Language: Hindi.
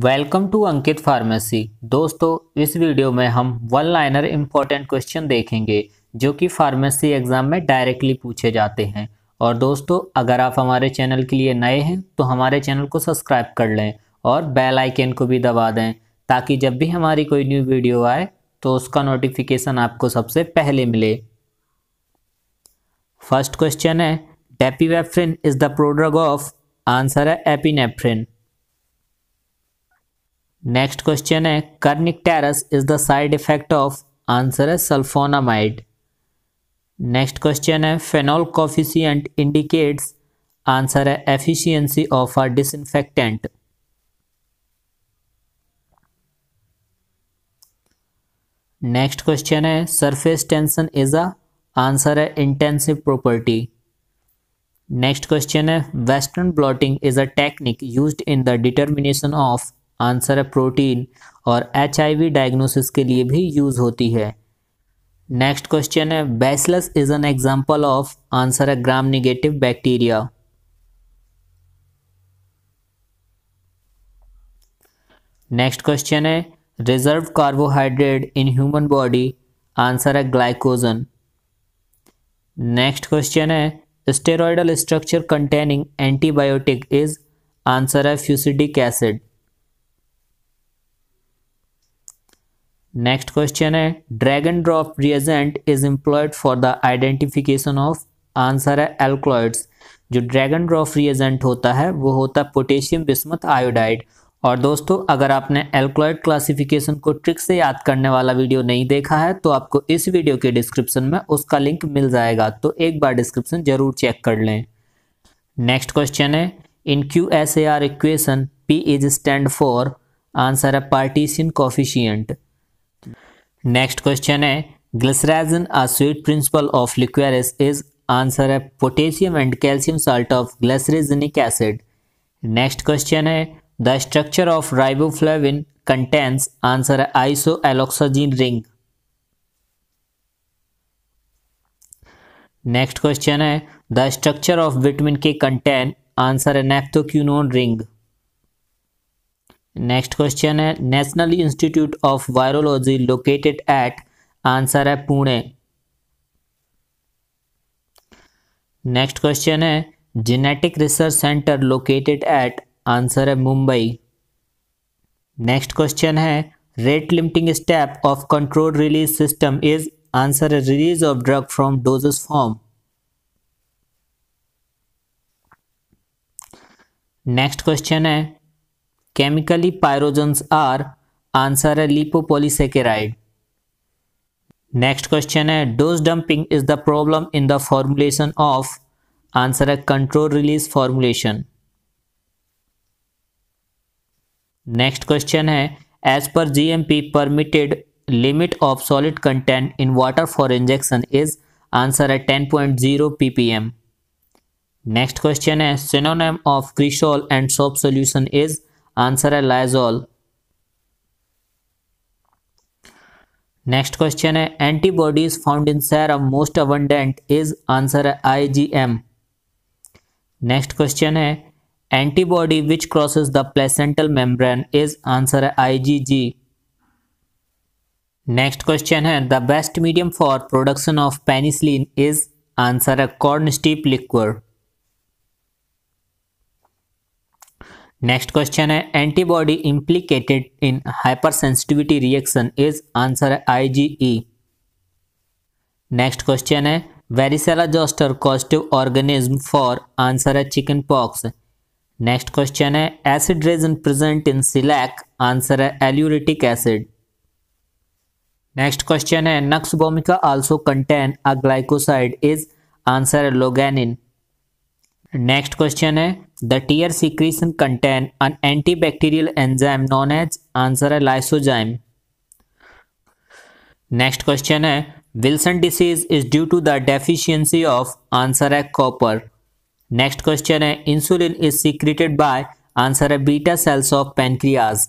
वेलकम टू अंकित फार्मेसी दोस्तों इस वीडियो में हम वन लाइनर इम्पॉर्टेंट क्वेश्चन देखेंगे जो कि फार्मेसी एग्ज़ाम में डायरेक्टली पूछे जाते हैं और दोस्तों अगर आप हमारे चैनल के लिए नए हैं तो हमारे चैनल को सब्सक्राइब कर लें और बेल आइकन को भी दबा दें ताकि जब भी हमारी कोई न्यू वीडियो आए तो उसका नोटिफिकेशन आपको सबसे पहले मिले फर्स्ट क्वेश्चन है dipivefrin is the prodrug of answer है एपीनेफ्रिन नेक्स्ट क्वेश्चन है kernicterus is the side effect of answer है सल्फोनामाइड नेक्स्ट क्वेश्चन है फेनॉल कॉफिशियंट इंडिकेट्स आंसर है efficiency of a disinfectant next question है surface tension is a answer है इंटेंसिव प्रॉपर्टी नेक्स्ट क्वेश्चन है Western blotting is a technique used in the determination of answer है प्रोटीन और एच डायग्नोसिस के लिए भी यूज़ होती है नेक्स्ट क्वेश्चन है bacillus is an example of answer है Gram negative bacteria next question है reserve carbohydrate in human body answer है ग्लाइकोजन नेक्स्ट क्वेश्चन है steroidal structure containing antibiotic is answer है फ्यूसिडिक एसिड नेक्स्ट क्वेश्चन है Dragendorff reagent is employed for the identification of answer है एल्कोलॉइड्स जो ड्रैगन ड्रॉप रिएजेंट होता है वो होता है पोटेशियम बिस्मत आयोडाइड और दोस्तों अगर आपने एल्कोलॉइड क्लासिफिकेशन को ट्रिक से याद करने वाला वीडियो नहीं देखा है तो आपको इस वीडियो के डिस्क्रिप्शन में उसका लिंक मिल जाएगा तो एक बार डिस्क्रिप्शन जरूर चेक कर लें नेक्स्ट क्वेश्चन है in Q S A R equation P is stand for answer है पार्टीशियन कॉफिशियंट नेक्स्ट क्वेश्चन है glycyrrhizin a sweet principle of liquorice is answer है potassium and calcium salt of glycyrrhizinic acid next question है the structure of riboflavin contains answer है iso alloxazine ring next question है the structure of vitamin K contain answer है नेप्थोक्यूनोन रिंग नेक्स्ट क्वेश्चन है National Institute of virology located at answer है पुणे नेक्स्ट क्वेश्चन है genetic research centre located at answer है मुंबई नेक्स्ट क्वेश्चन है rate limiting step of control release system is answer है release of drug from doses form next question है केमिकली pyrogens आर आंसर है लिपोपोलीसेकेराइड नेक्स्ट क्वेश्चन है dose dumping is the problem in the formulation of answer है control release formulation next question है as per GMP permitted limit of solid content in water for injection is answer है ten point zero PPM next question है synonym of cresol and soap solution is answer है लाइजोल नेक्स्ट क्वेश्चन है antibodies found in serum most abundant is answer है आईजीएम नेक्स्ट क्वेश्चन है antibody which crosses the placental membrane is answer है आईजीजी नेक्स्ट क्वेश्चन है the best medium for production of penicillin is answer है corn steep liquor next question है antibody implicated in hypersensitivity reaction is answer है आईजीई नेक्स्ट क्वेश्चन है varicella zoster causative organism for answer है चिकन पॉक्स नेक्स्ट क्वेश्चन है acid resin present in shellac answer है एल्यूरिटिक एसिड नेक्स्ट क्वेश्चन है nux vomica also contain a glycoside is answer है लोगेनिन नेक्स्ट क्वेश्चन है The tear secretion contain an antibacterial enzyme known as answer lysozyme. Next question है Wilson disease is due to the deficiency of answer है कॉपर नेक्स्ट क्वेश्चन है insulin is secreted by answer है बीटा सेल्स ऑफ पेनक्रियाज